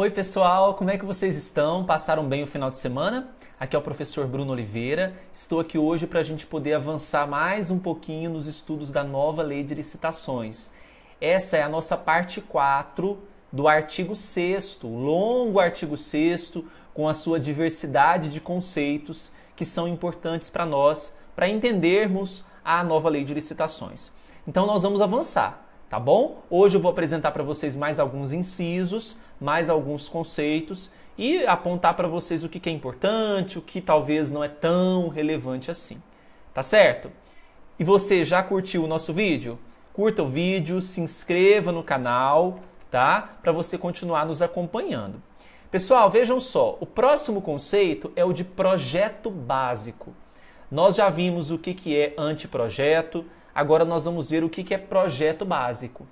Oi, pessoal, como é que vocês estão? Passaram bem o final de semana? Aqui é o professor Bruno Oliveira. Estou aqui hoje para a gente poder avançar mais um pouquinho nos estudos da nova lei de licitações. Essa é a nossa parte 4 do artigo 6, longo artigo 6, com a sua diversidade de conceitos que são importantes para nós para entendermos a nova lei de licitações. Então, nós vamos avançar tá bom? Hoje eu vou apresentar para vocês mais alguns incisos, mais alguns conceitos e apontar para vocês o que é importante, o que talvez não é tão relevante assim, tá certo? E você já curtiu o nosso vídeo? Curta o vídeo, se inscreva no canal, tá? Para você continuar nos acompanhando. Pessoal, vejam só, o próximo conceito é o de projeto básico. Nós já vimos o que, que é anteprojeto, Agora nós vamos ver o que é projeto básico.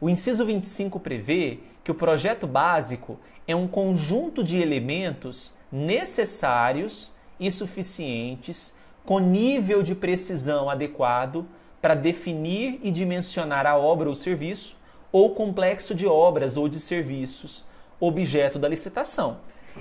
O inciso 25 prevê que o projeto básico é um conjunto de elementos necessários e suficientes com nível de precisão adequado para definir e dimensionar a obra ou serviço ou complexo de obras ou de serviços objeto da licitação,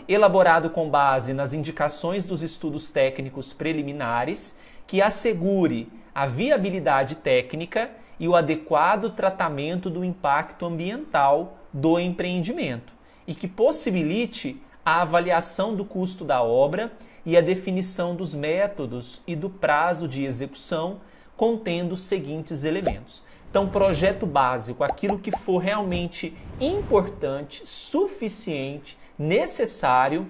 elaborado com base nas indicações dos estudos técnicos preliminares que assegure a viabilidade técnica e o adequado tratamento do impacto ambiental do empreendimento e que possibilite a avaliação do custo da obra e a definição dos métodos e do prazo de execução, contendo os seguintes elementos. Então, projeto básico, aquilo que for realmente importante, suficiente, necessário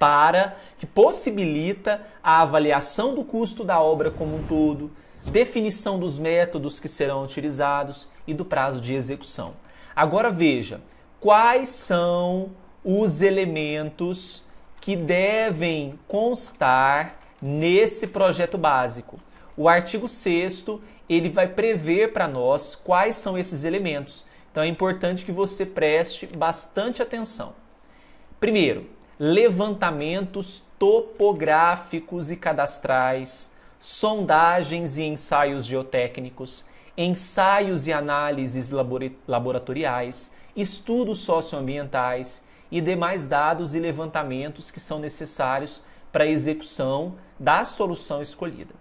para, que possibilita a avaliação do custo da obra como um todo, definição dos métodos que serão utilizados e do prazo de execução. Agora veja quais são os elementos que devem constar nesse projeto básico. O artigo 6 ele vai prever para nós quais são esses elementos. Então é importante que você preste bastante atenção. Primeiro, levantamentos topográficos e cadastrais, sondagens e ensaios geotécnicos, ensaios e análises laboratoriais, estudos socioambientais e demais dados e levantamentos que são necessários para a execução da solução escolhida.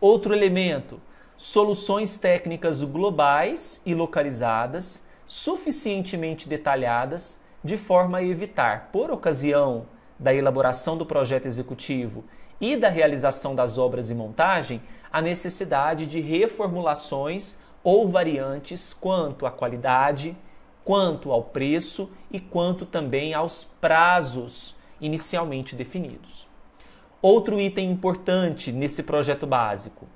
Outro elemento, soluções técnicas globais e localizadas, suficientemente detalhadas de forma a evitar, por ocasião da elaboração do projeto executivo e da realização das obras e montagem, a necessidade de reformulações ou variantes quanto à qualidade, quanto ao preço e quanto também aos prazos inicialmente definidos. Outro item importante nesse projeto básico: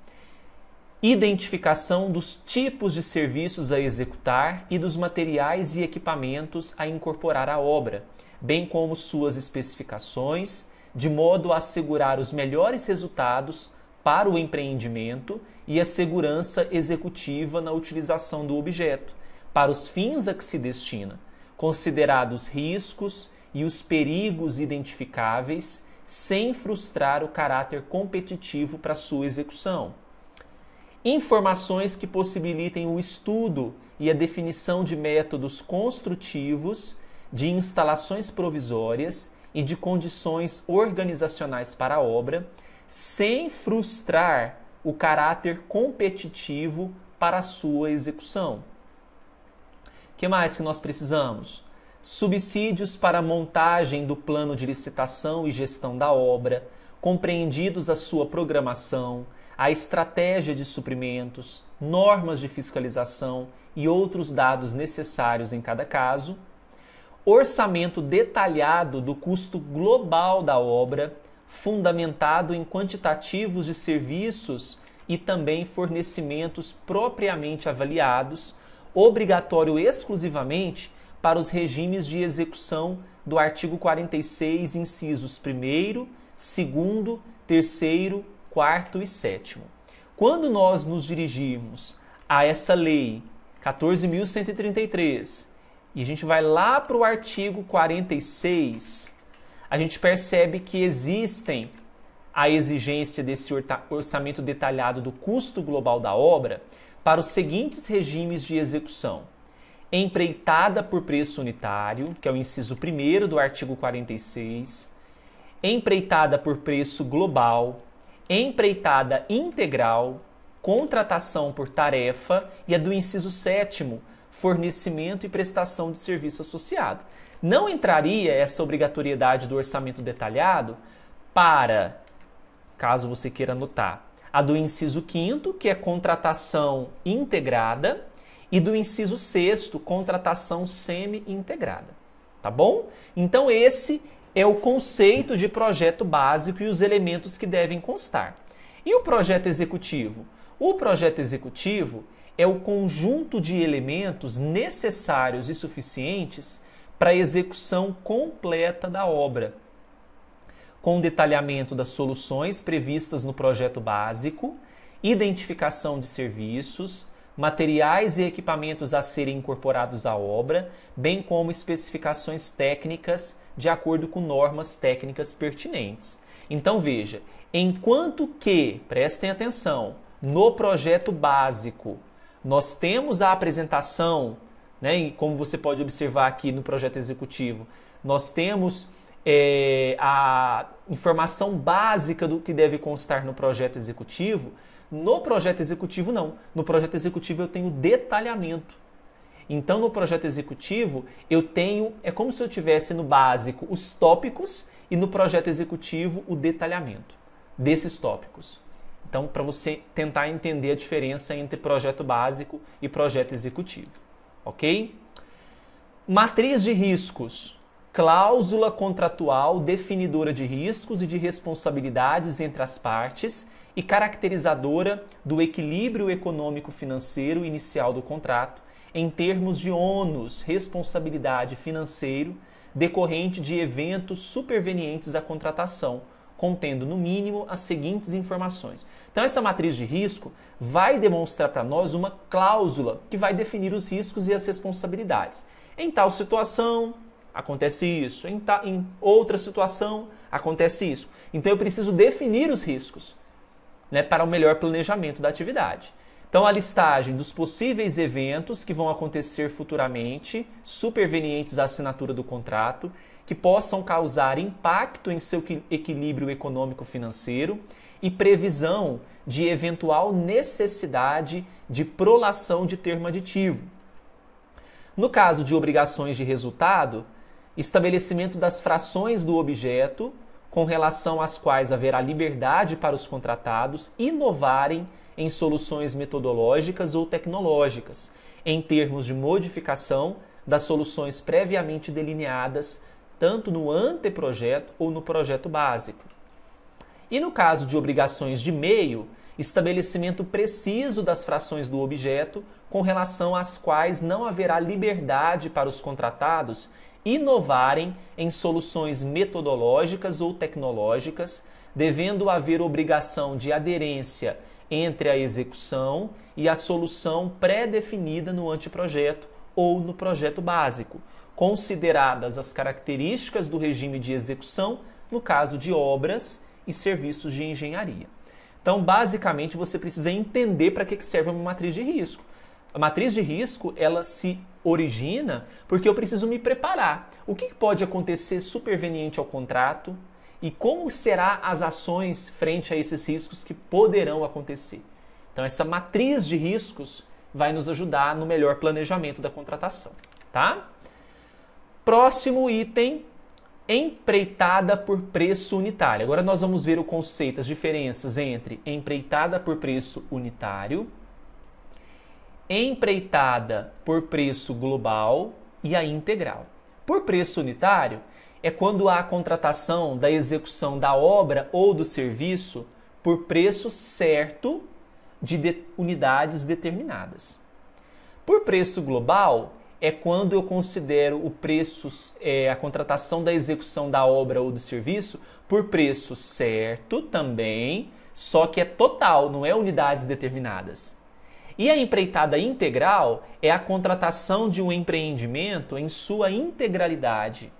identificação dos tipos de serviços a executar e dos materiais e equipamentos a incorporar à obra, bem como suas especificações, de modo a assegurar os melhores resultados para o empreendimento e a segurança executiva na utilização do objeto, para os fins a que se destina, considerados riscos e os perigos identificáveis, sem frustrar o caráter competitivo para sua execução informações que possibilitem o estudo e a definição de métodos construtivos, de instalações provisórias e de condições organizacionais para a obra, sem frustrar o caráter competitivo para a sua execução. O que mais que nós precisamos? Subsídios para a montagem do plano de licitação e gestão da obra, compreendidos a sua programação, a estratégia de suprimentos, normas de fiscalização e outros dados necessários em cada caso, orçamento detalhado do custo global da obra, fundamentado em quantitativos de serviços e também fornecimentos propriamente avaliados, obrigatório exclusivamente para os regimes de execução do artigo 46, incisos 1, 2, 3 quarto e sétimo. Quando nós nos dirigimos a essa lei 14.133 e a gente vai lá para o artigo 46, a gente percebe que existem a exigência desse orçamento detalhado do custo global da obra para os seguintes regimes de execução: empreitada por preço unitário, que é o inciso 1 do artigo 46, empreitada por preço global, empreitada integral, contratação por tarefa e a do inciso 7 fornecimento e prestação de serviço associado. Não entraria essa obrigatoriedade do orçamento detalhado para, caso você queira anotar, a do inciso 5 que é contratação integrada, e do inciso 6 contratação semi-integrada. Tá bom? Então, esse é o conceito de projeto básico e os elementos que devem constar. E o projeto executivo? O projeto executivo é o conjunto de elementos necessários e suficientes para a execução completa da obra, com detalhamento das soluções previstas no projeto básico, identificação de serviços, materiais e equipamentos a serem incorporados à obra, bem como especificações técnicas de acordo com normas técnicas pertinentes. Então veja, enquanto que, prestem atenção, no projeto básico nós temos a apresentação, né, e como você pode observar aqui no projeto executivo, nós temos é, a informação básica do que deve constar no projeto executivo, no projeto executivo, não. No projeto executivo, eu tenho detalhamento. Então, no projeto executivo, eu tenho. É como se eu tivesse no básico os tópicos e no projeto executivo o detalhamento desses tópicos. Então, para você tentar entender a diferença entre projeto básico e projeto executivo, ok? Matriz de riscos, cláusula contratual definidora de riscos e de responsabilidades entre as partes e caracterizadora do equilíbrio econômico-financeiro inicial do contrato, em termos de ônus, responsabilidade financeiro decorrente de eventos supervenientes à contratação, contendo no mínimo as seguintes informações. Então essa matriz de risco vai demonstrar para nós uma cláusula que vai definir os riscos e as responsabilidades. Em tal situação, acontece isso. Em, ta, em outra situação, acontece isso. Então eu preciso definir os riscos né, para o melhor planejamento da atividade. Então, a listagem dos possíveis eventos que vão acontecer futuramente, supervenientes à assinatura do contrato, que possam causar impacto em seu equilíbrio econômico-financeiro e previsão de eventual necessidade de prolação de termo aditivo. No caso de obrigações de resultado, estabelecimento das frações do objeto com relação às quais haverá liberdade para os contratados inovarem em soluções metodológicas ou tecnológicas, em termos de modificação das soluções previamente delineadas, tanto no anteprojeto ou no projeto básico. E no caso de obrigações de meio, estabelecimento preciso das frações do objeto com relação às quais não haverá liberdade para os contratados inovarem em soluções metodológicas ou tecnológicas, devendo haver obrigação de aderência entre a execução e a solução pré-definida no anteprojeto ou no projeto básico, consideradas as características do regime de execução no caso de obras e serviços de engenharia. Então, basicamente, você precisa entender para que serve uma matriz de risco. A matriz de risco, ela se origina porque eu preciso me preparar. O que pode acontecer superveniente ao contrato e como será as ações frente a esses riscos que poderão acontecer. Então essa matriz de riscos vai nos ajudar no melhor planejamento da contratação, tá? Próximo item, empreitada por preço unitário. Agora nós vamos ver o conceito, as diferenças entre empreitada por preço unitário empreitada por preço global e a integral. Por preço unitário, é quando há a contratação da execução da obra ou do serviço por preço certo de, de unidades determinadas. Por preço global, é quando eu considero o preço, é, a contratação da execução da obra ou do serviço por preço certo também, só que é total, não é unidades determinadas. E a empreitada integral é a contratação de um empreendimento em sua integralidade,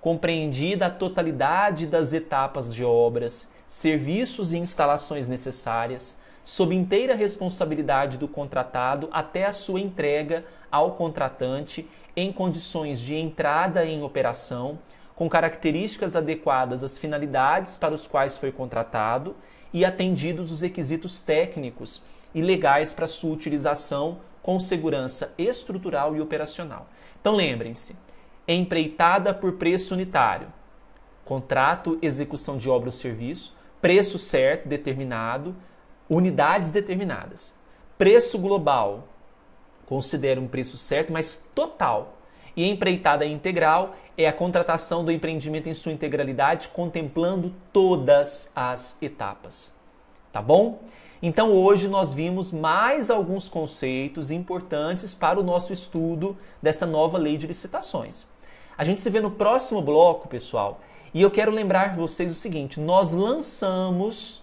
compreendida a totalidade das etapas de obras, serviços e instalações necessárias, sob inteira responsabilidade do contratado até a sua entrega ao contratante em condições de entrada em operação, com características adequadas às finalidades para os quais foi contratado e atendidos os requisitos técnicos e legais para sua utilização com segurança estrutural e operacional. Então lembrem-se, é empreitada por preço unitário, contrato, execução de obra ou serviço, preço certo, determinado, unidades determinadas. Preço global, considera um preço certo, mas total. E empreitada integral é a contratação do empreendimento em sua integralidade, contemplando todas as etapas. Tá bom? Então hoje nós vimos mais alguns conceitos importantes para o nosso estudo dessa nova lei de licitações. A gente se vê no próximo bloco, pessoal. E eu quero lembrar vocês o seguinte: nós lançamos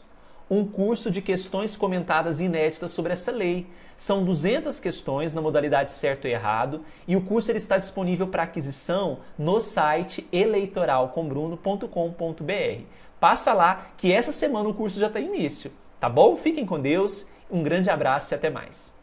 um curso de questões comentadas inéditas sobre essa lei. São 200 questões na modalidade certo e errado, e o curso ele está disponível para aquisição no site eleitoralcombruno.com.br. Passa lá que essa semana o curso já tem início. Tá bom? Fiquem com Deus, um grande abraço e até mais.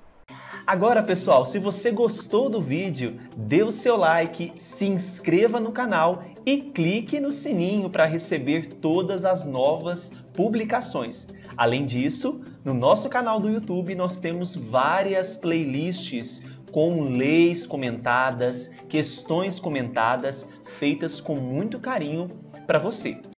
Agora, pessoal, se você gostou do vídeo, dê o seu like, se inscreva no canal e clique no sininho para receber todas as novas publicações. Além disso, no nosso canal do YouTube nós temos várias playlists com leis comentadas, questões comentadas, feitas com muito carinho para você.